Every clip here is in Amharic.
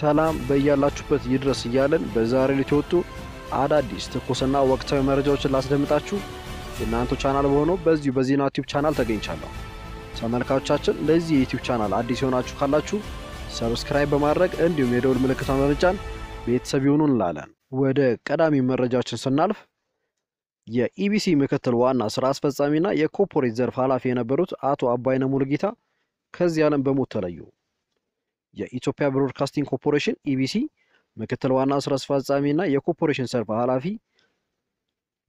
ሰላም በያላችሁበት ይድረስ እያለን በዛሬ ዕለት አዳዲስ ትኩስና ወቅታዊ መረጃዎችን ላስደምጣችሁ የእናንተ ቻናል በሆነው በዚሁ በዜና ዩቲዩብ ቻናል ተገኝቻለሁ። ተመልካቾቻችን ለዚህ የዩቲዩብ ቻናል አዲስ የሆናችሁ ካላችሁ ሰብስክራይብ በማድረግ እንዲሁም የደውል ምልክቷን በመጫን ቤተሰብ ይሁኑ እንላለን። ወደ ቀዳሚ መረጃዎችን ስናልፍ የኢቢሲ ምክትል ዋና ስራ አስፈጻሚና የኮርፖሬት ዘርፍ ኃላፊ የነበሩት አቶ አባይነ ሙሉጌታ ከዚህ ዓለም በሞት ተለዩ። የኢትዮጵያ ብሮድካስቲንግ ኮርፖሬሽን ኢቢሲ ምክትል ዋና ስራ አስፈጻሚ እና የኮርፖሬሽን ሰርቭ ኃላፊ፣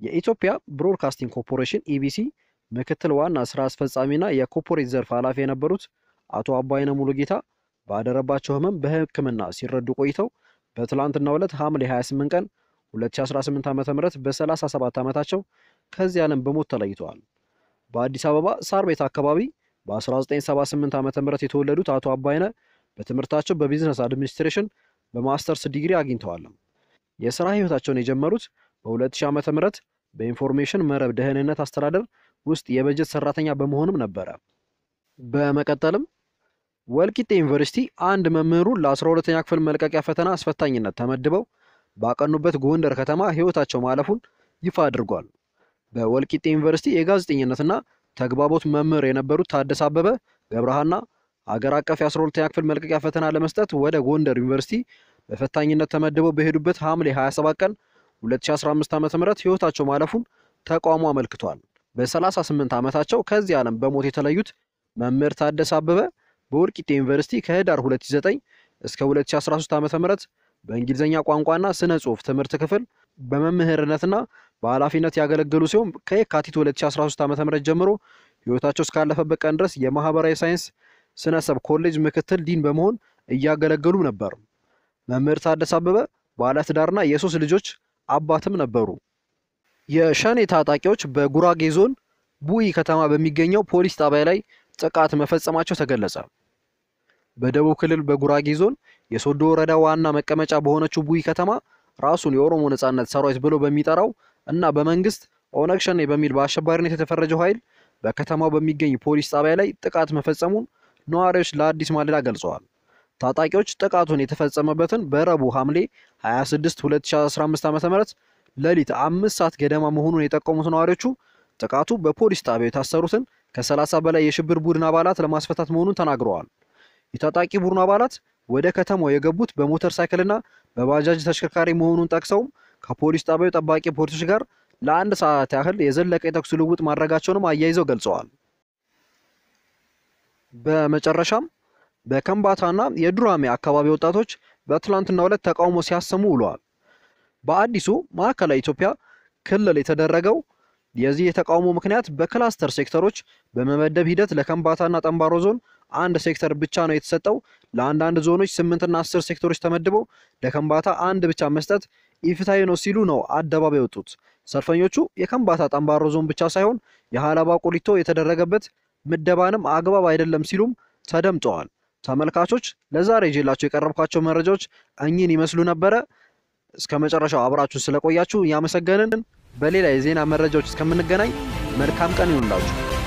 የኢትዮጵያ ብሮድካስቲንግ ኮርፖሬሽን ኢቢሲ ምክትል ዋና ስራ አስፈጻሚ እና የኮርፖሬት ዘርፍ ኃላፊ የነበሩት አቶ አባይነ ሙሉጌታ ባደረባቸው ህመም በህክምና ሲረዱ ቆይተው በትላንትና ዕለት ሐምሌ 28 ቀን 2018 ዓ.ም በ37 ዓመታቸው ከዚህ ዓለም በሞት ተለይተዋል። በአዲስ አበባ ሳር ቤት አካባቢ በ1978 ዓ.ም የተወለዱት አቶ አባይነ በትምህርታቸው በቢዝነስ አድሚኒስትሬሽን በማስተርስ ዲግሪ አግኝተዋል። የስራ ህይወታቸውን የጀመሩት በ2000 ዓ ም በኢንፎርሜሽን መረብ ደህንነት አስተዳደር ውስጥ የበጀት ሰራተኛ በመሆንም ነበረ። በመቀጠልም ወልቂጤ ዩኒቨርሲቲ አንድ መምህሩ ለ12ኛ ክፍል መልቀቂያ ፈተና አስፈታኝነት ተመድበው ባቀኑበት ጎንደር ከተማ ህይወታቸው ማለፉን ይፋ አድርጓል። በወልቂጤ ዩኒቨርሲቲ የጋዜጠኝነትና ተግባቦት መምህር የነበሩት ታደሰ አበበ ገብረሃና አገር አቀፍ የአስራ ሁለተኛ ክፍል መልቀቂያ ፈተና ለመስጠት ወደ ጎንደር ዩኒቨርሲቲ በፈታኝነት ተመድበው በሄዱበት ሐምሌ 27 ቀን 2015 ዓ ም ህይወታቸው ማለፉን ተቋሙ አመልክቷል። በ38 ዓመታቸው ከዚህ ዓለም በሞት የተለዩት መምህር ታደሰ አበበ በወልቂጤ ዩኒቨርሲቲ ከህዳር 2009 እስከ 2013 ዓ ም በእንግሊዝኛ ቋንቋና ስነ ጽሁፍ ትምህርት ክፍል በመምህርነትና በኃላፊነት ያገለገሉ ሲሆን ከየካቲት 2013 ዓ ም ጀምሮ ህይወታቸው እስካለፈበት ቀን ድረስ የማህበራዊ ሳይንስ ስነሰብ ኮሌጅ ምክትል ዲን በመሆን እያገለገሉ ነበር። መምህር ታደሰ አበበ ባለትዳርና የሶስት ልጆች አባትም ነበሩ። የሸኔ ታጣቂዎች በጉራጌ ዞን ቡኢ ከተማ በሚገኘው ፖሊስ ጣቢያ ላይ ጥቃት መፈጸማቸው ተገለጸ። በደቡብ ክልል በጉራጌ ዞን የሶዶ ወረዳ ዋና መቀመጫ በሆነችው ቡኢ ከተማ ራሱን የኦሮሞ ነጻነት ሰራዊት ብሎ በሚጠራው እና በመንግስት ኦነግ ሸኔ በሚል በአሸባሪነት የተፈረጀው ኃይል በከተማው በሚገኝ ፖሊስ ጣቢያ ላይ ጥቃት መፈጸሙን ነዋሪዎች ለአዲስ ማለዳ ገልጸዋል። ታጣቂዎች ጥቃቱን የተፈጸመበትን በረቡዕ ሐምሌ 26 2015 ም ሌሊት አምስት ሰዓት ገደማ መሆኑን የጠቆሙት ነዋሪዎቹ ጥቃቱ በፖሊስ ጣቢያ የታሰሩትን ከ30 በላይ የሽብር ቡድን አባላት ለማስፈታት መሆኑን ተናግረዋል። የታጣቂ ቡድኑ አባላት ወደ ከተማው የገቡት በሞተር ሳይክልና በባጃጅ ተሽከርካሪ መሆኑን ጠቅሰውም ከፖሊስ ጣቢያው ጠባቂ ፖሊሶች ጋር ለአንድ ሰዓት ያህል የዘለቀ የተኩስ ልውውጥ ማድረጋቸውንም አያይዘው ገልጸዋል። በመጨረሻም በከምባታና የዱራሜ አካባቢ ወጣቶች በትላንትናው ዕለት ተቃውሞ ሲያሰሙ ውለዋል። በአዲሱ ማዕከላዊ ኢትዮጵያ ክልል የተደረገው የዚህ የተቃውሞ ምክንያት በክላስተር ሴክተሮች በመመደብ ሂደት ለከምባታና ጠንባሮ ዞን አንድ ሴክተር ብቻ ነው የተሰጠው። ለአንዳንድ ዞኖች ስምንትና አስር ሴክተሮች ተመድበው ለከምባታ አንድ ብቻ መስጠት ኢፍታዊ ነው ሲሉ ነው አደባባይ የወጡት ሰልፈኞቹ የከምባታ ጠንባሮ ዞን ብቻ ሳይሆን የሀላባ ቁሊቶ የተደረገበት ምደባንም አግባብ አይደለም ሲሉም ተደምጠዋል። ተመልካቾች ለዛሬ ይዤላችሁ የቀረብኳቸው መረጃዎች እኚህን ይመስሉ ነበረ። እስከ መጨረሻው አብራችሁን ስለቆያችሁ ያመሰገንን። በሌላ የዜና መረጃዎች እስከምንገናኝ መልካም ቀን ይሁንላችሁ።